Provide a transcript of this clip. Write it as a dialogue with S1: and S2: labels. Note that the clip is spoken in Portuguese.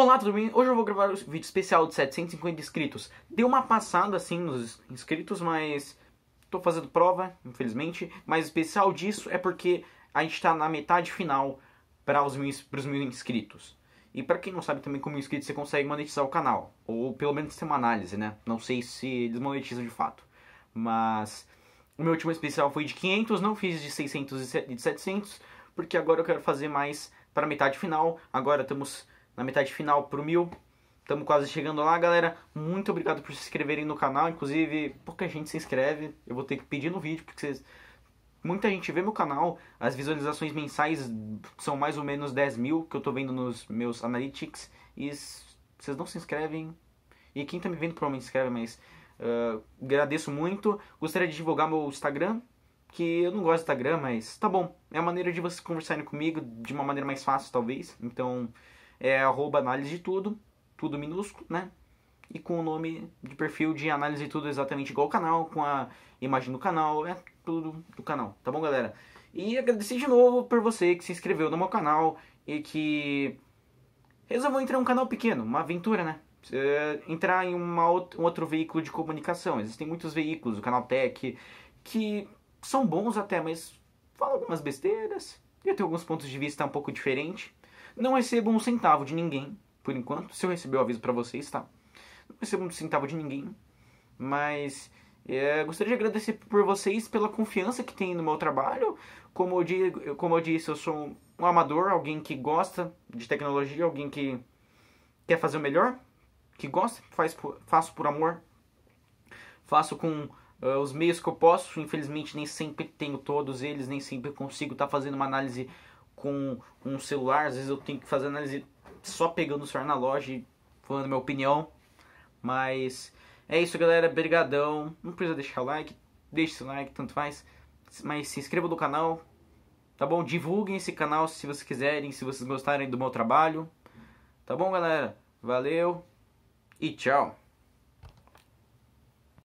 S1: Olá, tudo bem? Hoje eu vou gravar um vídeo especial de 750 inscritos. Deu uma passada assim nos inscritos, mas tô fazendo prova, infelizmente. Mas especial disso é porque a gente tá na metade final para os mil, pros mil inscritos. E para quem não sabe também como inscrito você consegue monetizar o canal. Ou pelo menos ter uma análise, né? Não sei se eles monetizam de fato. Mas o meu último especial foi de 500, não fiz de 600 e de 700. Porque agora eu quero fazer mais para metade final. Agora estamos na metade final pro mil. Estamos quase chegando lá, galera. Muito obrigado por se inscreverem no canal. Inclusive, pouca gente se inscreve. Eu vou ter que pedir no vídeo, porque vocês... Muita gente vê meu canal. As visualizações mensais são mais ou menos 10 mil, que eu tô vendo nos meus analytics. E vocês não se inscrevem. E quem tá me vendo provavelmente se inscreve, mas... Uh, agradeço muito. Gostaria de divulgar meu Instagram, que eu não gosto do Instagram, mas tá bom. É a maneira de vocês conversarem comigo de uma maneira mais fácil, talvez. Então é arroba análise de tudo, tudo minúsculo, né? E com o nome de perfil de análise de tudo exatamente igual ao canal, com a imagem do canal, é tudo do canal, tá bom, galera? E agradecer de novo por você que se inscreveu no meu canal e que resolveu entrar em um canal pequeno, uma aventura, né? É, entrar em uma, um outro veículo de comunicação. Existem muitos veículos, o canal Tech que são bons até, mas falam algumas besteiras e tenho alguns pontos de vista um pouco diferente. Não recebo um centavo de ninguém, por enquanto. Se eu receber o aviso para vocês, tá? Não recebo um centavo de ninguém, mas é, gostaria de agradecer por vocês pela confiança que tem no meu trabalho. Como eu, digo, como eu disse, eu sou um amador, alguém que gosta de tecnologia, alguém que quer fazer o melhor, que gosta, faz por, faço por amor, faço com Uh, os meios que eu posso, infelizmente nem sempre tenho todos eles, nem sempre consigo estar tá fazendo uma análise com um celular, às vezes eu tenho que fazer análise só pegando o celular na loja e falando minha opinião. Mas é isso, galera. Brigadão. Não precisa deixar like, deixe seu like, tanto faz. Mas se inscreva no canal, tá bom? Divulguem esse canal se vocês quiserem, se vocês gostarem do meu trabalho. Tá bom, galera? Valeu e tchau.